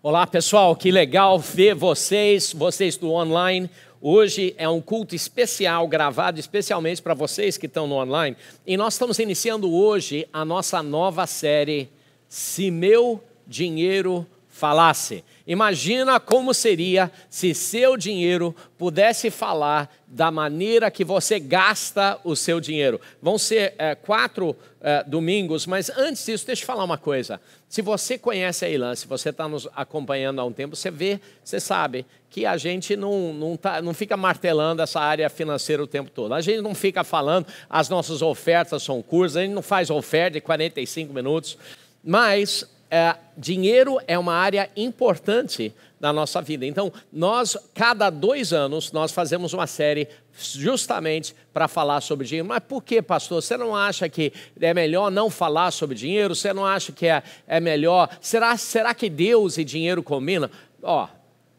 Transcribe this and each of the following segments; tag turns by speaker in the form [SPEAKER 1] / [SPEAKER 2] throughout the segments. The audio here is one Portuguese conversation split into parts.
[SPEAKER 1] Olá pessoal, que legal ver vocês, vocês do online. Hoje é um culto especial, gravado especialmente para vocês que estão no online. E nós estamos iniciando hoje a nossa nova série, Se Meu Dinheiro falasse. Imagina como seria se seu dinheiro pudesse falar da maneira que você gasta o seu dinheiro. Vão ser é, quatro é, domingos, mas antes disso, deixa eu falar uma coisa. Se você conhece a Ilan, se você está nos acompanhando há um tempo, você vê, você sabe que a gente não, não, tá, não fica martelando essa área financeira o tempo todo. A gente não fica falando, as nossas ofertas são curtas, a gente não faz oferta de 45 minutos, mas é, dinheiro é uma área importante da nossa vida. Então, nós, cada dois anos, nós fazemos uma série justamente para falar sobre dinheiro. Mas por que, pastor? Você não acha que é melhor não falar sobre dinheiro? Você não acha que é, é melhor? Será, será que Deus e dinheiro combinam? Ó,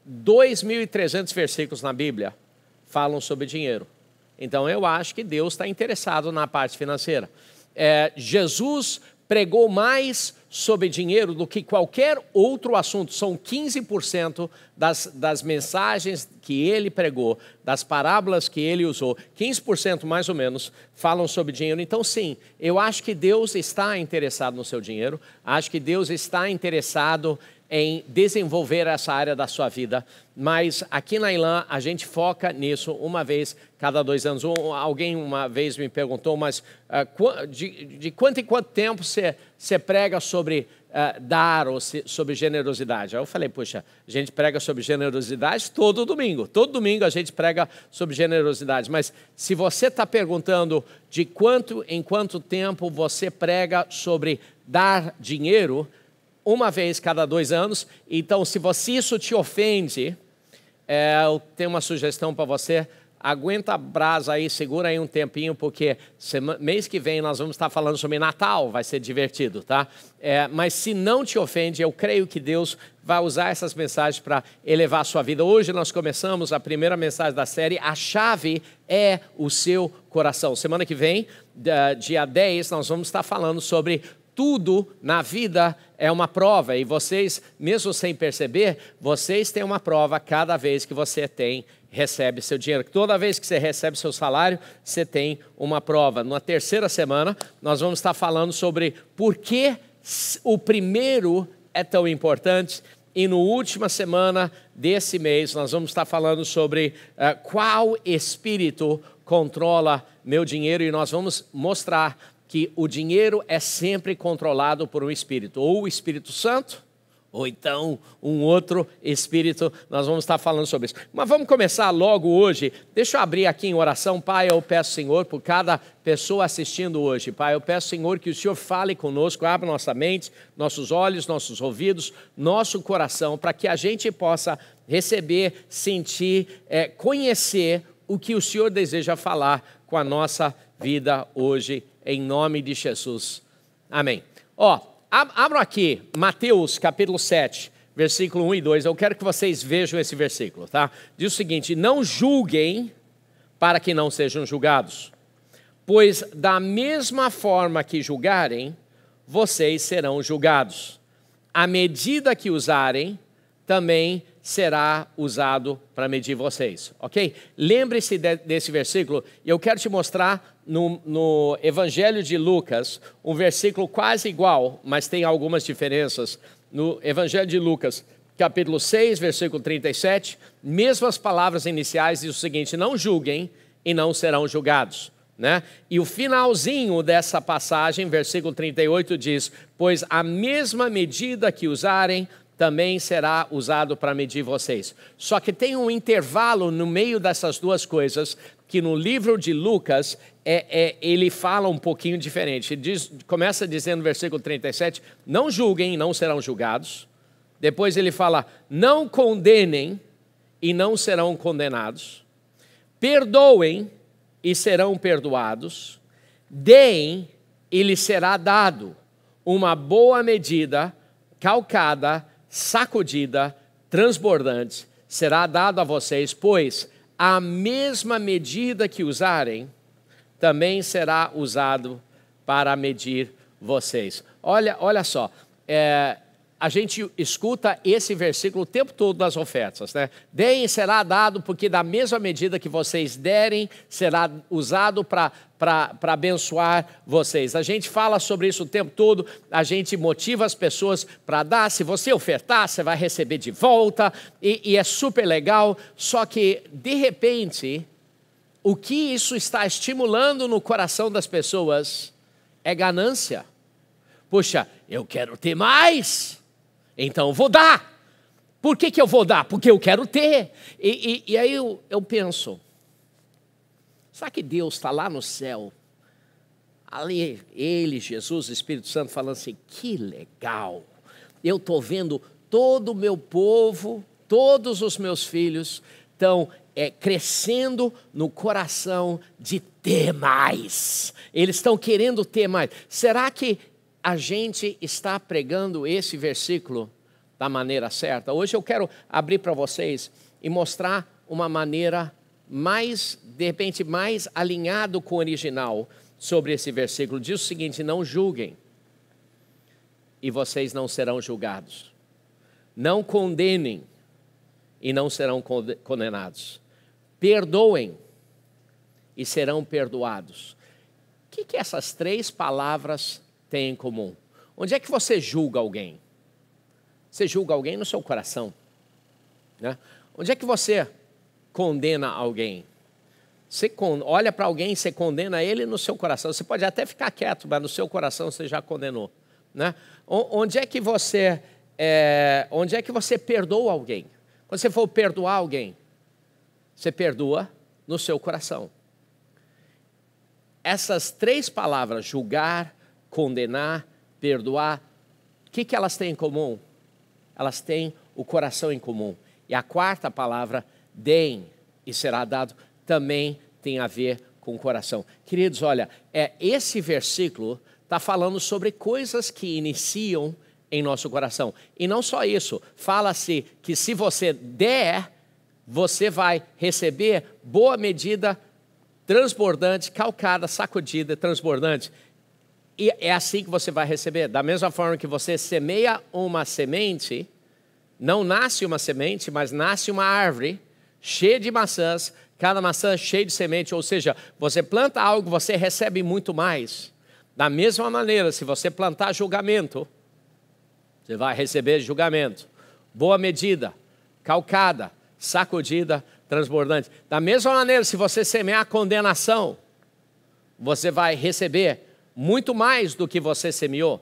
[SPEAKER 1] 2.300 versículos na Bíblia falam sobre dinheiro. Então, eu acho que Deus está interessado na parte financeira. É, Jesus pregou mais sobre dinheiro do que qualquer outro assunto. São 15% das, das mensagens que ele pregou, das parábolas que ele usou, 15% mais ou menos falam sobre dinheiro. Então, sim, eu acho que Deus está interessado no seu dinheiro, acho que Deus está interessado em desenvolver essa área da sua vida. Mas aqui na Ilan a gente foca nisso uma vez cada dois anos. Um, alguém uma vez me perguntou, mas uh, de, de, quanto em quanto tempo você prega sobre uh, dar ou se, sobre generosidade? Aí eu falei, puxa, a gente prega sobre generosidade todo domingo. Todo domingo a gente prega sobre generosidade. Mas se você está perguntando de quanto em quanto tempo você prega sobre dar dinheiro, uma vez cada dois anos. Então, se você, isso te ofende, é, eu tenho uma sugestão para você. Aguenta a brasa aí, segura aí um tempinho, porque semana, mês que vem nós vamos estar falando sobre Natal, vai ser divertido, tá? É, mas se não te ofende, eu creio que Deus vai usar essas mensagens para elevar a sua vida. Hoje nós começamos a primeira mensagem da série, a chave é o seu coração. Semana que vem, dia 10, nós vamos estar falando sobre tudo na vida é uma prova, e vocês, mesmo sem perceber, vocês têm uma prova cada vez que você tem recebe seu dinheiro. Toda vez que você recebe seu salário, você tem uma prova. Na terceira semana, nós vamos estar falando sobre por que o primeiro é tão importante. E na última semana desse mês, nós vamos estar falando sobre uh, qual espírito controla meu dinheiro e nós vamos mostrar que o dinheiro é sempre controlado por um espírito, ou o Espírito Santo, ou então um outro espírito. Nós vamos estar falando sobre isso. Mas vamos começar logo hoje. Deixa eu abrir aqui em oração. Pai, eu peço, Senhor, por cada pessoa assistindo hoje. Pai, eu peço, Senhor, que o Senhor fale conosco, abra nossa mente, nossos olhos, nossos ouvidos, nosso coração, para que a gente possa receber, sentir, é, conhecer o que o Senhor deseja falar com a nossa vida hoje em nome de Jesus. Amém. Ó, abro aqui Mateus capítulo 7, versículo 1 e 2. Eu quero que vocês vejam esse versículo, tá? Diz o seguinte: Não julguem para que não sejam julgados, pois da mesma forma que julgarem, vocês serão julgados. A medida que usarem também será usado para medir vocês, ok? Lembre-se de, desse versículo, e eu quero te mostrar no, no Evangelho de Lucas, um versículo quase igual, mas tem algumas diferenças. No Evangelho de Lucas, capítulo 6, versículo 37, mesmas palavras iniciais diz o seguinte: não julguem e não serão julgados. Né? E o finalzinho dessa passagem, versículo 38, diz: Pois a mesma medida que usarem também será usado para medir vocês. Só que tem um intervalo no meio dessas duas coisas que no livro de Lucas é, é, ele fala um pouquinho diferente. Ele diz, começa dizendo no versículo 37, não julguem, não serão julgados. Depois ele fala, não condenem e não serão condenados. Perdoem e serão perdoados. Deem e lhes será dado uma boa medida, calcada, sacudida, transbordante, será dado a vocês, pois a mesma medida que usarem também será usado para medir vocês. Olha, olha só, é, a gente escuta esse versículo o tempo todo nas ofertas, né? Deem será dado, porque da mesma medida que vocês derem, será usado para abençoar vocês. A gente fala sobre isso o tempo todo, a gente motiva as pessoas para dar. Se você ofertar, você vai receber de volta, e, e é super legal. Só que, de repente, o que isso está estimulando no coração das pessoas é ganância. Puxa, eu quero ter mais. Então vou dar. Por que, que eu vou dar? Porque eu quero ter. E, e, e aí eu, eu penso: será que Deus está lá no céu? Ali, ele, Jesus, Espírito Santo, falando assim: que legal, eu estou vendo todo o meu povo, todos os meus filhos estão é, crescendo no coração de ter mais. Eles estão querendo ter mais. Será que a gente está pregando esse versículo da maneira certa. Hoje eu quero abrir para vocês e mostrar uma maneira mais, de repente, mais alinhado com o original sobre esse versículo. Diz o seguinte: não julguem e vocês não serão julgados. Não condenem e não serão condenados. Perdoem e serão perdoados. O que, que essas três palavras têm em comum? Onde é que você julga alguém? Você julga alguém no seu coração. Né? Onde é que você condena alguém? Você olha para alguém, você condena ele no seu coração. Você pode até ficar quieto, mas no seu coração você já condenou. Né? Onde é que você é, onde é que você perdoa alguém? Quando você for perdoar alguém, você perdoa no seu coração. Essas três palavras, julgar, condenar, perdoar. O que, que elas têm em comum? Elas têm o coração em comum. E a quarta palavra, deem e será dado, também tem a ver com o coração. Queridos, olha, é esse versículo está falando sobre coisas que iniciam em nosso coração. E não só isso, fala-se que se você der, você vai receber boa medida transbordante, calcada, sacudida, transbordante e é assim que você vai receber. Da mesma forma que você semeia uma semente, não nasce uma semente, mas nasce uma árvore cheia de maçãs, cada maçã cheia de semente, ou seja, você planta algo, você recebe muito mais. Da mesma maneira, se você plantar julgamento, você vai receber julgamento. Boa medida, calcada, sacudida, transbordante. Da mesma maneira, se você semear condenação, você vai receber muito mais do que você semeou.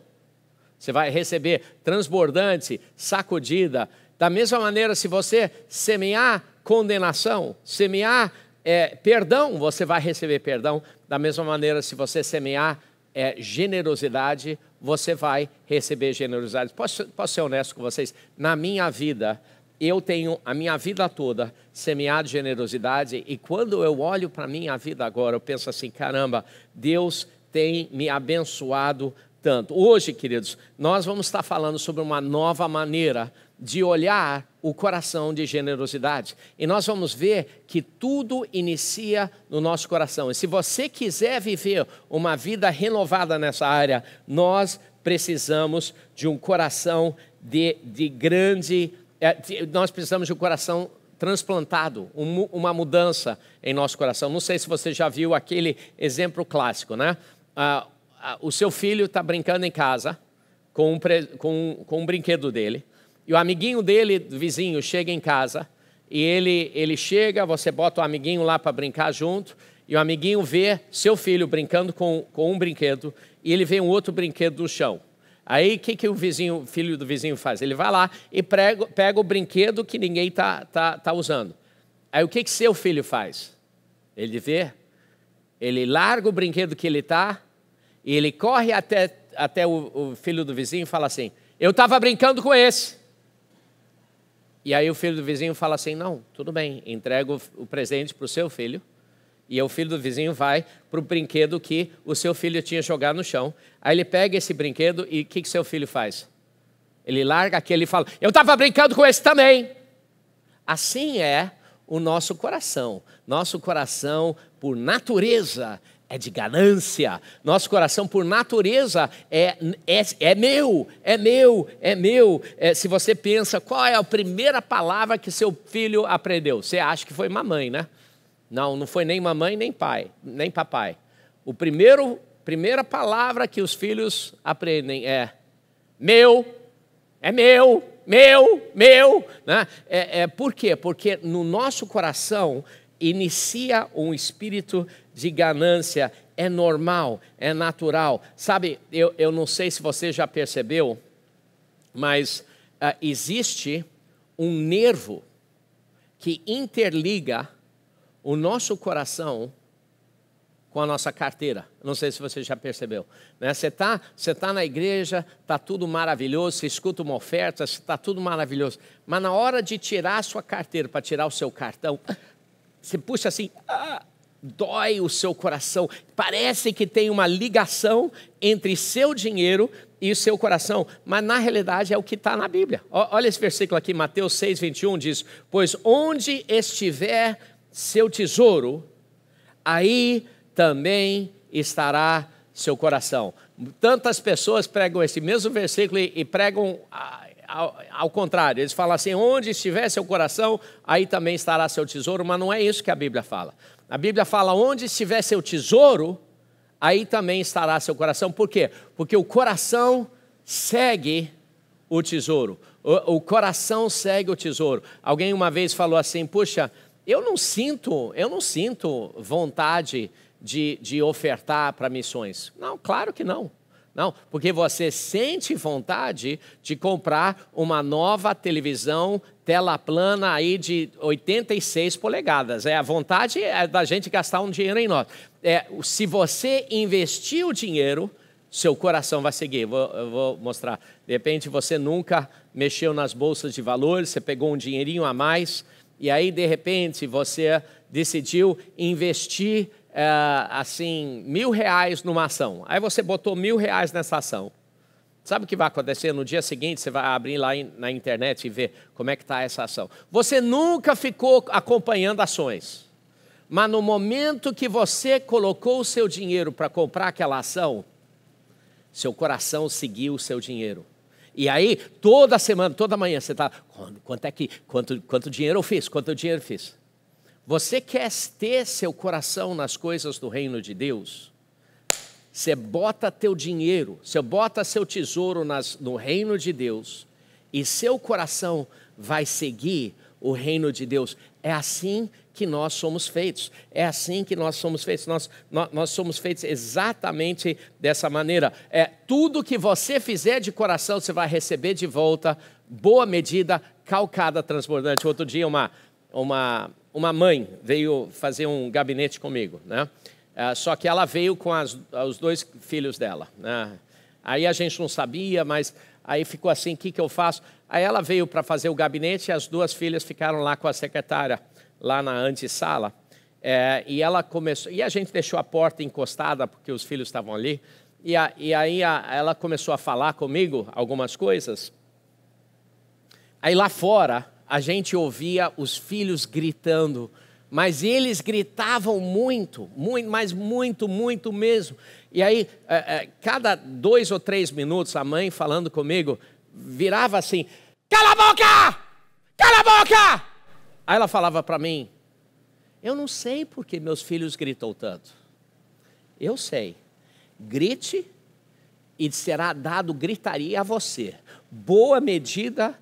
[SPEAKER 1] Você vai receber transbordante, sacudida. Da mesma maneira, se você semear condenação, semear é, perdão, você vai receber perdão. Da mesma maneira, se você semear é, generosidade, você vai receber generosidade. Posso, posso ser honesto com vocês? Na minha vida, eu tenho a minha vida toda semeado generosidade, e quando eu olho para a minha vida agora, eu penso assim: caramba, Deus tem me abençoado tanto. Hoje, queridos, nós vamos estar falando sobre uma nova maneira de olhar o coração de generosidade. E nós vamos ver que tudo inicia no nosso coração. E se você quiser viver uma vida renovada nessa área, nós precisamos de um coração de, de grande. É, de, nós precisamos de um coração transplantado, um, uma mudança em nosso coração. Não sei se você já viu aquele exemplo clássico, né? Ah, ah, o seu filho está brincando em casa com um, com, com um brinquedo dele, e o amiguinho dele, vizinho, chega em casa, e ele, ele chega, você bota o amiguinho lá para brincar junto, e o amiguinho vê seu filho brincando com, com um brinquedo, e ele vê um outro brinquedo no chão. Aí o que, que o vizinho, filho do vizinho faz? Ele vai lá e prega, pega o brinquedo que ninguém está tá, tá usando. Aí o que, que seu filho faz? Ele vê, ele larga o brinquedo que ele está e ele corre até, até o, o filho do vizinho e fala assim: Eu estava brincando com esse. E aí o filho do vizinho fala assim: Não, tudo bem, entrega o, o presente para o seu filho. E o filho do vizinho vai para o brinquedo que o seu filho tinha jogado no chão. Aí ele pega esse brinquedo e o que, que seu filho faz? Ele larga aquele e fala: Eu estava brincando com esse também. Assim é o nosso coração. Nosso coração, por natureza, é de ganância. Nosso coração, por natureza, é, é, é meu, é meu, é meu. É, se você pensa, qual é a primeira palavra que seu filho aprendeu? Você acha que foi mamãe, né? Não, não foi nem mamãe, nem pai, nem papai. O primeiro, primeira palavra que os filhos aprendem é meu, é meu, meu, meu. Né? É, é, por quê? Porque no nosso coração inicia um espírito de ganância é normal, é natural. Sabe, eu, eu não sei se você já percebeu, mas uh, existe um nervo que interliga o nosso coração com a nossa carteira. Não sei se você já percebeu. Né? Você está você tá na igreja, está tudo maravilhoso, você escuta uma oferta, está tudo maravilhoso. Mas na hora de tirar a sua carteira, para tirar o seu cartão, você puxa assim, ah, dói o seu coração. Parece que tem uma ligação entre seu dinheiro e seu coração, mas na realidade é o que está na Bíblia. Olha esse versículo aqui, Mateus 6, 21 diz: Pois onde estiver seu tesouro, aí também estará seu coração. Tantas pessoas pregam esse mesmo versículo e pregam ao, ao, contrário, eles falam assim: onde estiver seu coração, aí também estará seu tesouro, mas não é isso que a Bíblia fala. A Bíblia fala: onde estiver seu tesouro, aí também estará seu coração. Por quê? Porque o coração segue o tesouro. O, o, coração segue o tesouro. Alguém uma vez falou assim: puxa, eu não sinto, eu não sinto vontade de, de ofertar para missões. Não, claro que não. Não, porque você sente vontade de comprar uma nova televisão tela plana aí de 86 polegadas. É a vontade é da gente gastar um dinheiro em nós. É, se você investir o dinheiro, seu coração vai seguir. Vou, eu vou mostrar. De repente você nunca mexeu nas bolsas de valores, você pegou um dinheirinho a mais e aí de repente você decidiu investir é, assim mil reais numa ação. Aí você botou mil reais nessa ação. Sabe o que vai acontecer? No dia seguinte você vai abrir lá na internet e ver como é que está essa ação. Você nunca ficou acompanhando ações. Mas no momento que você colocou o seu dinheiro para comprar aquela ação, seu coração seguiu o seu dinheiro. E aí, toda semana, toda manhã, você está. Quanto é que. Quanto, quanto dinheiro eu fiz? Quanto dinheiro eu fiz? Você quer ter seu coração nas coisas do reino de Deus? Você bota teu dinheiro, você bota seu tesouro nas, no reino de Deus e seu coração vai seguir o reino de Deus. É assim que nós somos feitos. É assim que nós somos feitos. Nós, nós, nós somos feitos exatamente dessa maneira. É tudo que você fizer de coração, você vai receber de volta. Boa medida, calcada, transbordante. Outro dia uma uma uma mãe veio fazer um gabinete comigo, né? Uh, só que ela veio com as, os dois filhos dela. Né? Aí a gente não sabia, mas aí ficou assim: o que, que eu faço? Aí ela veio para fazer o gabinete e as duas filhas ficaram lá com a secretária, lá na antessala. É, e ela começou. E a gente deixou a porta encostada, porque os filhos estavam ali. E, a, e aí a, ela começou a falar comigo algumas coisas. Aí lá fora, a gente ouvia os filhos gritando mas eles gritavam muito, muito, mas muito, muito mesmo. E aí, é, é, cada dois ou três minutos, a mãe falando comigo virava assim: Cala a boca! Cala a boca! Aí ela falava para mim: Eu não sei porque meus filhos gritam tanto. Eu sei. Grite e será dado gritaria a você. Boa medida,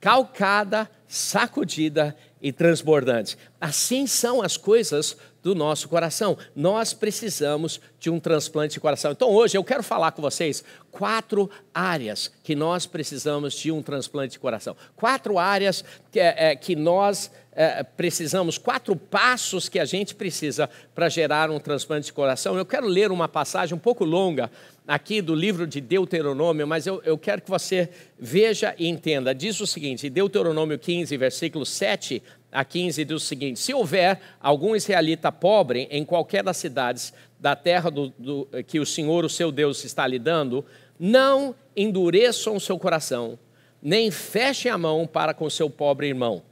[SPEAKER 1] calcada, sacudida e transbordantes. Assim são as coisas do nosso coração. Nós precisamos de um transplante de coração. Então, hoje eu quero falar com vocês quatro áreas que nós precisamos de um transplante de coração. Quatro áreas que, é, é que nós é, precisamos, quatro passos que a gente precisa para gerar um transplante de coração. Eu quero ler uma passagem um pouco longa aqui do livro de Deuteronômio, mas eu, eu quero que você veja e entenda. Diz o seguinte, Deuteronômio 15, versículo 7 a 15 diz o seguinte: Se houver algum israelita pobre em qualquer das cidades da terra do, do, que o Senhor, o seu Deus, está lhe dando, não endureçam o seu coração, nem fechem a mão para com o seu pobre irmão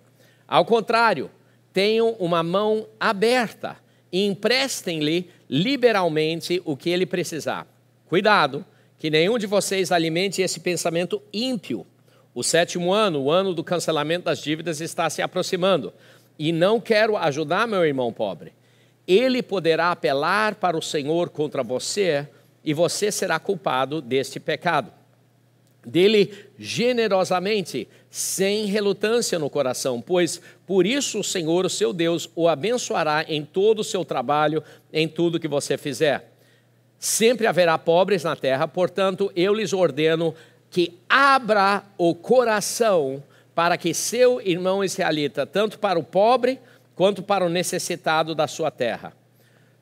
[SPEAKER 1] ao contrário, tenham uma mão aberta e emprestem-lhe liberalmente o que ele precisar. Cuidado, que nenhum de vocês alimente esse pensamento ímpio. O sétimo ano, o ano do cancelamento das dívidas, está se aproximando. E não quero ajudar meu irmão pobre. Ele poderá apelar para o Senhor contra você e você será culpado deste pecado dele generosamente, sem relutância no coração, pois por isso o Senhor, o seu Deus, o abençoará em todo o seu trabalho, em tudo que você fizer. Sempre haverá pobres na terra, portanto, eu lhes ordeno que abra o coração para que seu irmão israelita, tanto para o pobre quanto para o necessitado da sua terra.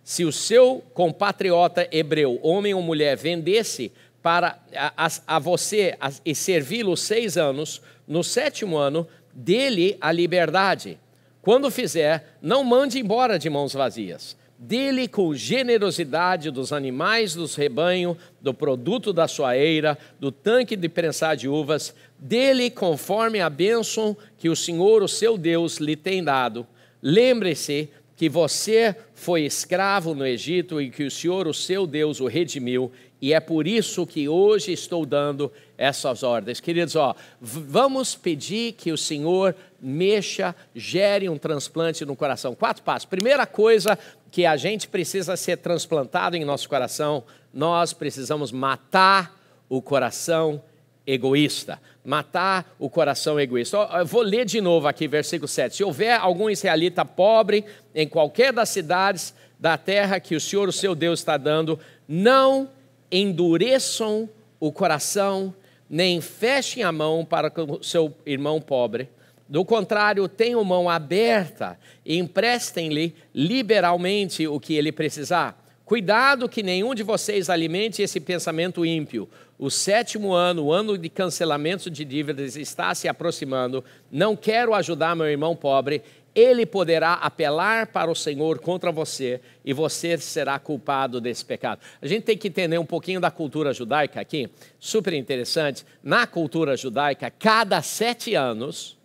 [SPEAKER 1] Se o seu compatriota hebreu, homem ou mulher, vendesse para a, a, você a, e servi-lo seis anos, no sétimo ano, dele a liberdade. Quando fizer, não mande embora de mãos vazias. Dele com generosidade dos animais dos rebanho, do produto da sua eira, do tanque de prensar de uvas, dele conforme a bênção que o Senhor, o seu Deus, lhe tem dado. Lembre-se que você foi escravo no Egito e que o Senhor, o seu Deus, o redimiu e é por isso que hoje estou dando essas ordens. Queridos, ó, vamos pedir que o Senhor mexa, gere um transplante no coração. Quatro passos. Primeira coisa que a gente precisa ser transplantado em nosso coração, nós precisamos matar o coração egoísta, matar o coração egoísta. Eu vou ler de novo aqui versículo 7. Se houver algum israelita pobre em qualquer das cidades da terra que o Senhor, o seu Deus, está dando, não endureçam o coração, nem fechem a mão para o seu irmão pobre. Do contrário, tenham mão aberta e emprestem-lhe liberalmente o que ele precisar. Cuidado que nenhum de vocês alimente esse pensamento ímpio. O sétimo ano, o ano de cancelamento de dívidas, está se aproximando. Não quero ajudar meu irmão pobre ele poderá apelar para o Senhor contra você e você será culpado desse pecado. A gente tem que entender um pouquinho da cultura judaica aqui, super interessante. Na cultura judaica, cada sete anos,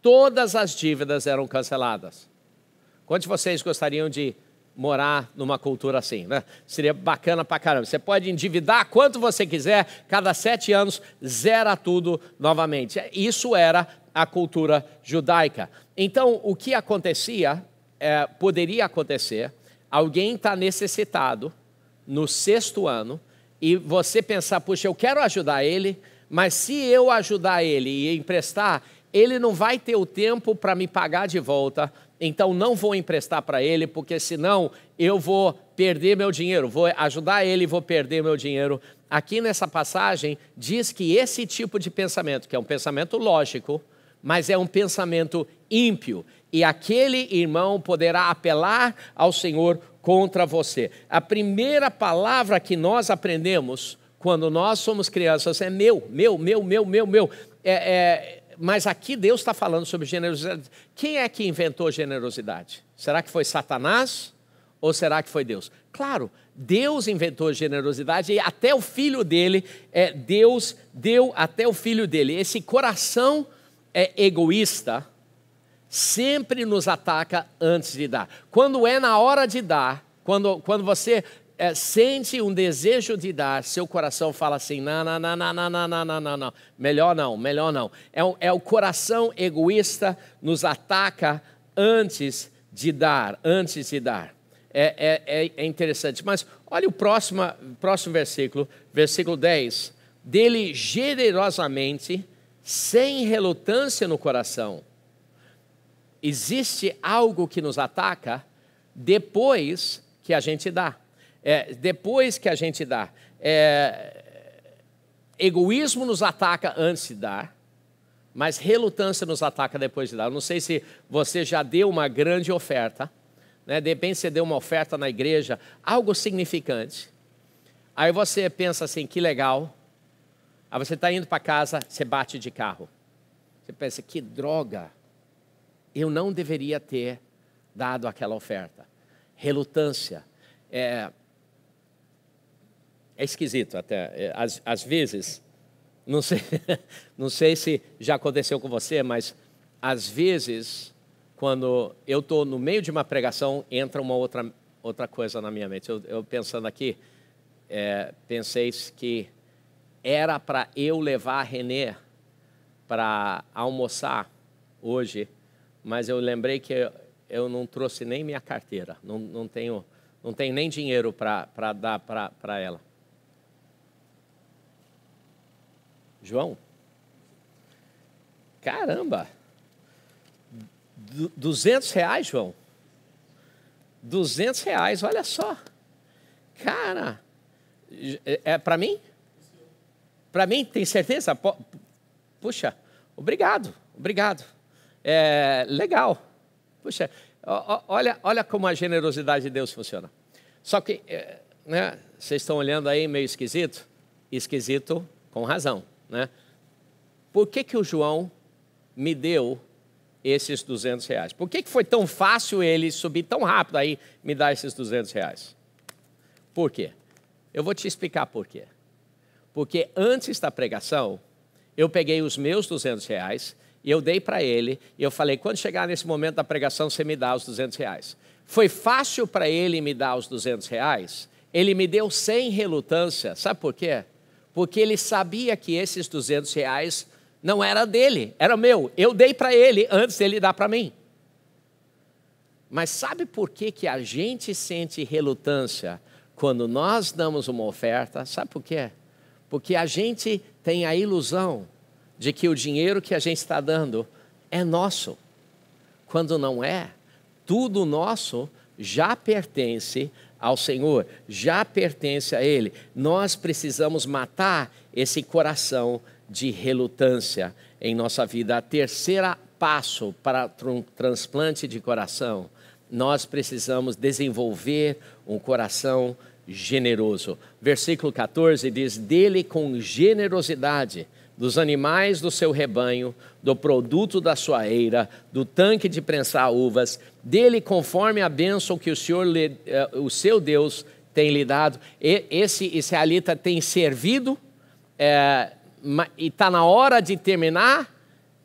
[SPEAKER 1] todas as dívidas eram canceladas. Quantos de vocês gostariam de morar numa cultura assim, né? Seria bacana pra caramba. Você pode endividar quanto você quiser, cada sete anos zera tudo novamente. Isso era a cultura judaica. Então, o que acontecia, é, poderia acontecer, alguém está necessitado no sexto ano e você pensar, puxa, eu quero ajudar ele, mas se eu ajudar ele e emprestar, ele não vai ter o tempo para me pagar de volta, então não vou emprestar para ele, porque senão eu vou perder meu dinheiro, vou ajudar ele e vou perder meu dinheiro. Aqui nessa passagem diz que esse tipo de pensamento, que é um pensamento lógico, mas é um pensamento ímpio. E aquele irmão poderá apelar ao Senhor contra você. A primeira palavra que nós aprendemos quando nós somos crianças é meu, meu, meu, meu, meu, meu. É, é, mas aqui Deus está falando sobre generosidade. Quem é que inventou generosidade? Será que foi Satanás ou será que foi Deus? Claro, Deus inventou generosidade e até o filho dele, é, Deus deu até o filho dele. Esse coração é egoísta sempre nos ataca antes de dar. Quando é na hora de dar, quando, quando você é, sente um desejo de dar, seu coração fala assim: não, não, não, não, não, não, não, não, não, melhor não, melhor não. É, é o coração egoísta nos ataca antes de dar, antes de dar. É, é, é, é interessante. Mas olha o próximo, próximo versículo, versículo 10. Dele generosamente sem relutância no coração. Existe algo que nos ataca depois que a gente dá. É, depois que a gente dá. É, egoísmo nos ataca antes de dar, mas relutância nos ataca depois de dar. Eu não sei se você já deu uma grande oferta, né? de repente você deu uma oferta na igreja, algo significante. Aí você pensa assim: que legal, Aí ah, você está indo para casa, você bate de carro. Você pensa, que droga, eu não deveria ter dado aquela oferta. Relutância. É, é esquisito até. É, às, às vezes, não sei, não sei se já aconteceu com você, mas às vezes, quando eu estou no meio de uma pregação, entra uma outra, outra coisa na minha mente. Eu, eu pensando aqui, é, pensei que era para eu levar a Renê para almoçar hoje, mas eu lembrei que eu, não trouxe nem minha carteira, não, não, tenho, não tenho nem dinheiro para dar para ela. João? Caramba! 200 reais, João? 200 reais, olha só. Cara, é, é para mim? Para mim, tem certeza? Puxa, obrigado, obrigado. É, legal. Puxa, olha, olha como a generosidade de Deus funciona. Só que, é, né, vocês estão olhando aí meio esquisito? Esquisito com razão, né? Por que, que o João me deu esses 200 reais? Por que, que foi tão fácil ele subir tão rápido aí me dar esses 200 reais? Por quê? Eu vou te explicar por quê. Porque antes da pregação, eu peguei os meus 200 reais, e eu dei para ele, e eu falei, quando chegar nesse momento da pregação, você me dá os 200 reais. Foi fácil para ele me dar os 200 reais, ele me deu sem relutância, sabe por quê? Porque ele sabia que esses 200 reais não era dele, era meu. Eu dei para ele antes dele dar para mim. Mas sabe por que, que a gente sente relutância quando nós damos uma oferta? Sabe por quê? Porque a gente tem a ilusão de que o dinheiro que a gente está dando é nosso. Quando não é, tudo nosso já pertence ao Senhor, já pertence a Ele. Nós precisamos matar esse coração de relutância em nossa vida. A terceira passo para um transplante de coração, nós precisamos desenvolver um coração generoso. Versículo 14 diz: Dele com generosidade, dos animais do seu rebanho, do produto da sua eira, do tanque de prensar uvas, dele conforme a bênção que o Senhor, eh, o seu Deus, tem lhe dado. esse israelita tem servido é, e está na hora de terminar.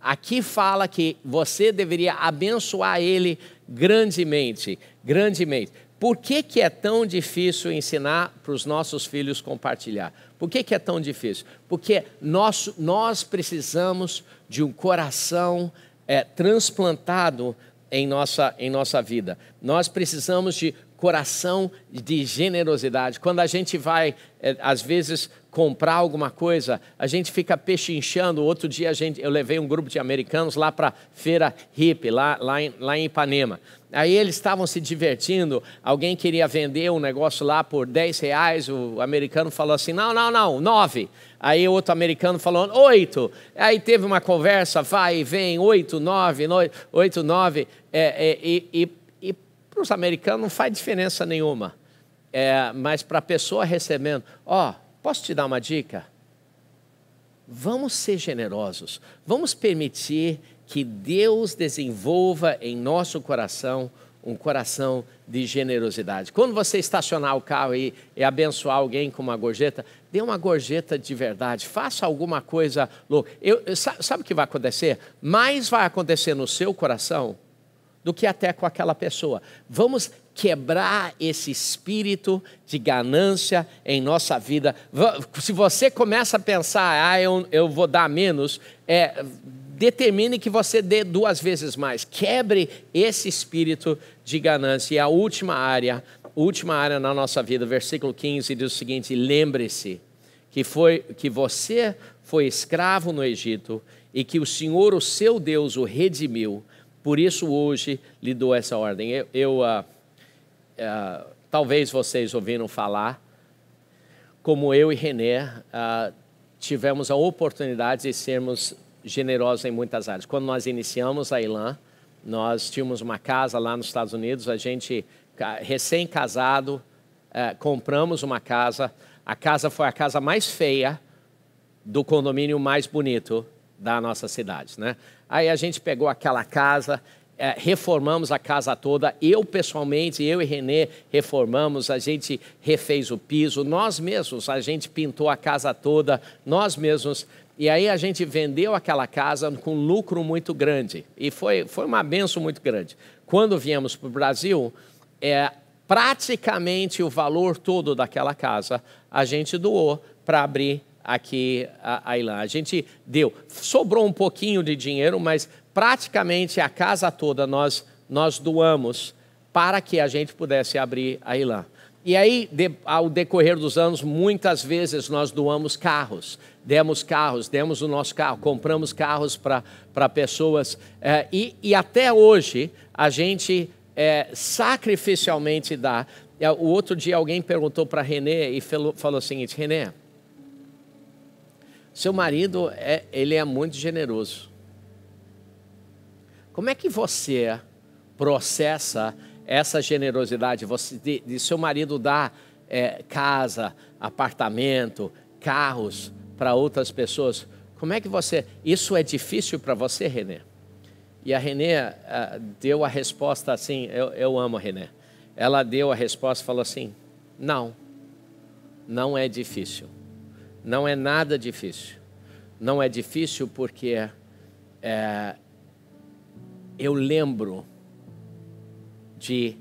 [SPEAKER 1] Aqui fala que você deveria abençoar ele grandemente, grandemente. Por que, que é tão difícil ensinar para os nossos filhos compartilhar? Por que, que é tão difícil? Porque nós, nós precisamos de um coração é, transplantado em nossa, em nossa vida. Nós precisamos de coração de generosidade. Quando a gente vai, é, às vezes, comprar alguma coisa, a gente fica pechinchando. Outro dia a gente, eu levei um grupo de americanos lá para feira hippie, lá, lá, em, lá em Ipanema. Aí eles estavam se divertindo, alguém queria vender um negócio lá por 10 reais, o americano falou assim, não, não, não, 9. Aí outro americano falou, 8. Aí teve uma conversa, vai é, é, e vem, 8, 9, 8, 9, e para os americanos não faz diferença nenhuma. É, mas para a pessoa recebendo, ó, oh, posso te dar uma dica? Vamos ser generosos. Vamos permitir que Deus desenvolva em nosso coração um coração de generosidade. Quando você estacionar o carro e, e, abençoar alguém com uma gorjeta, dê uma gorjeta de verdade, faça alguma coisa louca. Eu, eu, sabe, sabe o que vai acontecer? Mais vai acontecer no seu coração do que até com aquela pessoa. Vamos quebrar esse espírito de ganância em nossa vida. Se você começa a pensar, ah, eu, eu vou dar menos, é, determine que você dê duas vezes mais. Quebre esse espírito de ganância. E a última área, última área na nossa vida, versículo 15 diz o seguinte: lembre-se que foi que você foi escravo no Egito e que o Senhor, o seu Deus, o redimiu por isso, hoje, lhe dou essa ordem. Eu, eu uh, uh, talvez vocês ouviram falar, como eu e René uh, tivemos a oportunidade de sermos generosos em muitas áreas. Quando nós iniciamos a Ilan, nós tínhamos uma casa lá nos Estados Unidos, a gente, recém-casado, eh, compramos uma casa. A casa foi a casa mais feia do condomínio mais bonito da nossa cidade. Né? Aí a gente pegou aquela casa, é, reformamos a casa toda. Eu, pessoalmente, eu e Renê reformamos, a gente refez o piso, nós mesmos, a gente pintou a casa toda, nós mesmos. E aí a gente vendeu aquela casa com lucro muito grande. E foi, foi uma benção muito grande. Quando viemos para o Brasil, é, praticamente o valor todo daquela casa a gente doou para abrir aqui a, a Ilan. A gente deu, sobrou um pouquinho de dinheiro, mas praticamente a casa toda nós, nós doamos para que a gente pudesse abrir a Ilan. E aí, de, ao decorrer dos anos, muitas vezes nós doamos carros, demos carros, demos o nosso carro, compramos carros para pessoas. É, e, e, até hoje, a gente é, sacrificialmente dá. Eh, o outro dia, alguém perguntou para René e falou, falou o seguinte: René, seu marido é, ele é muito generoso. Como é que você processa essa generosidade? Você de, de seu marido dar é, casa, apartamento, carros para outras pessoas? Como é que você? Isso é difícil para você, Renê? E a Renê uh, deu a resposta assim: eu, eu amo a Renê. Ela deu a resposta, falou assim: não, não é difícil. Não é nada difícil. Não é difícil porque é, eu lembro de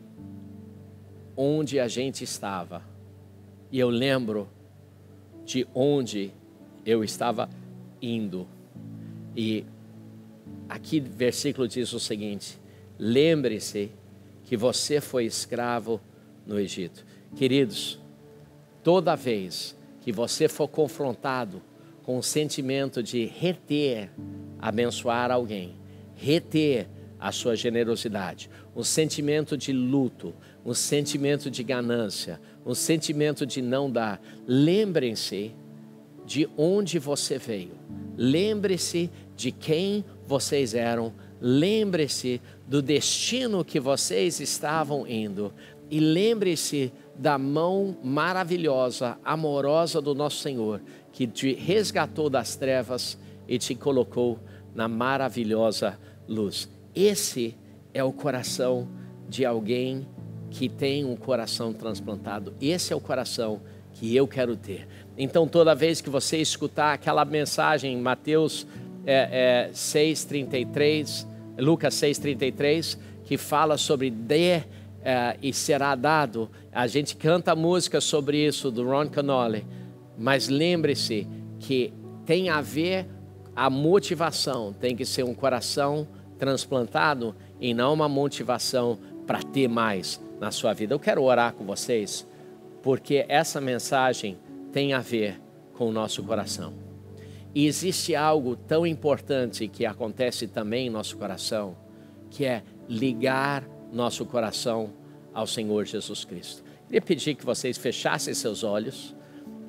[SPEAKER 1] onde a gente estava. E eu lembro de onde eu estava indo. E aqui o versículo diz o seguinte: lembre-se que você foi escravo no Egito. Queridos, toda vez que você for confrontado com o sentimento de reter, abençoar alguém, reter a sua generosidade, um sentimento de luto, um sentimento de ganância, um sentimento de não dar. Lembrem-se de onde você veio, lembre-se de quem vocês eram, lembre-se do destino que vocês estavam indo e lembre-se da mão maravilhosa, amorosa do nosso Senhor, que te resgatou das trevas e te colocou na maravilhosa luz. Esse é o coração de alguém que tem um coração transplantado. Esse é o coração que eu quero ter. Então, toda vez que você escutar aquela mensagem Mateus é, é, 6,33, Lucas 6,33, que fala sobre dê é, e será dado, a gente canta música sobre isso do Ron Canole, mas lembre-se que tem a ver a motivação, tem que ser um coração transplantado e não uma motivação para ter mais na sua vida. Eu quero orar com vocês, porque essa mensagem tem a ver com o nosso coração. E existe algo tão importante que acontece também em nosso coração, que é ligar nosso coração ao Senhor Jesus Cristo. Queria pedir que vocês fechassem seus olhos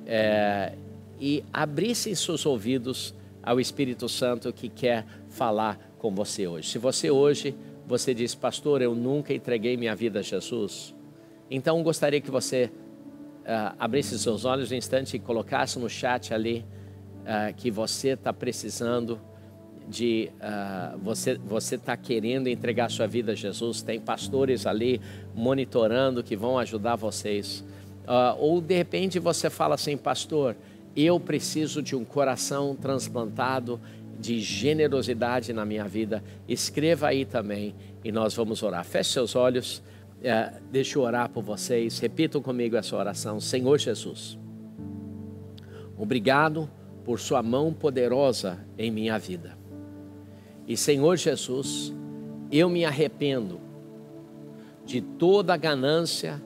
[SPEAKER 1] é, e abrissem seus ouvidos ao Espírito Santo que quer falar com você hoje. Se você hoje você diz, pastor, eu nunca entreguei minha vida a Jesus, então gostaria que você uh, abrisse seus olhos um instante e colocasse no chat ali uh, que você está precisando de uh, você você está querendo entregar sua vida a Jesus, tem pastores ali monitorando que vão ajudar vocês. Uh, ou de repente você fala assim, pastor, eu preciso de um coração transplantado de generosidade na minha vida. Escreva aí também e nós vamos orar. Feche seus olhos, uh, eh, deixe eu orar por vocês. Repitam comigo essa oração, Senhor Jesus. Obrigado por Sua mão poderosa em minha vida e Senhor Jesus, eu me arrependo de toda ganância,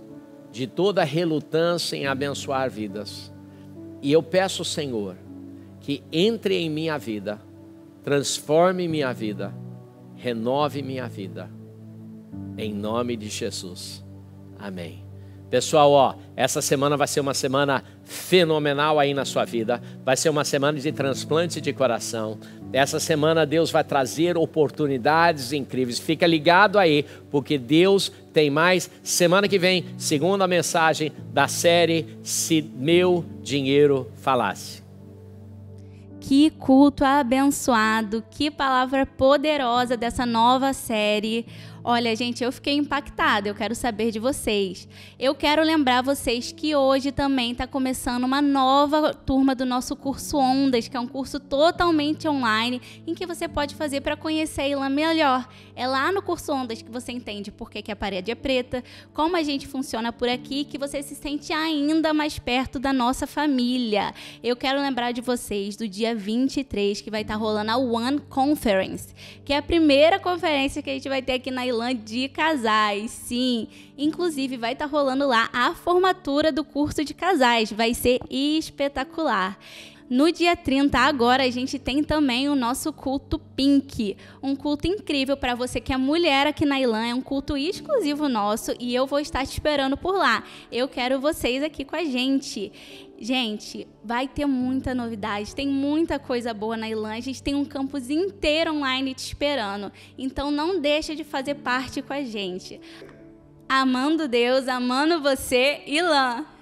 [SPEAKER 1] de toda relutância em abençoar vidas. E eu peço, Senhor, que entre em minha vida, transforme minha vida, renove minha vida. Em nome de Jesus. Amém. Pessoal, ó, essa semana vai ser uma semana fenomenal aí na sua vida. Vai ser uma semana de transplante de coração. Essa semana Deus vai trazer oportunidades incríveis. Fica ligado aí, porque Deus tem mais. Semana que vem, segunda mensagem da série Se Meu Dinheiro Falasse.
[SPEAKER 2] Que culto abençoado, que palavra poderosa dessa nova série. Olha, gente, eu fiquei impactada, eu quero saber de vocês. Eu quero lembrar vocês que hoje também está começando uma nova turma do nosso curso Ondas, que é um curso totalmente online, em que você pode fazer para conhecer a melhor. É lá no curso Ondas que você entende por que, que a parede é preta, como a gente funciona por aqui, que você se sente ainda mais perto da nossa família. Eu quero lembrar de vocês do dia 23, que vai estar tá rolando a One Conference, que é a primeira conferência que a gente vai ter aqui na Ilã de casais, sim. Inclusive, vai estar tá rolando lá a formatura do curso de casais, vai ser espetacular. No dia 30 agora a gente tem também o nosso culto Pink, um culto incrível para você que é mulher aqui na Ilã. é um culto exclusivo nosso e eu vou estar te esperando por lá. Eu quero vocês aqui com a gente. Gente, vai ter muita novidade, tem muita coisa boa na Ilan, a gente tem um campus inteiro online te esperando. Então não deixa de fazer parte com a gente. Amando Deus, amando você, Ilan.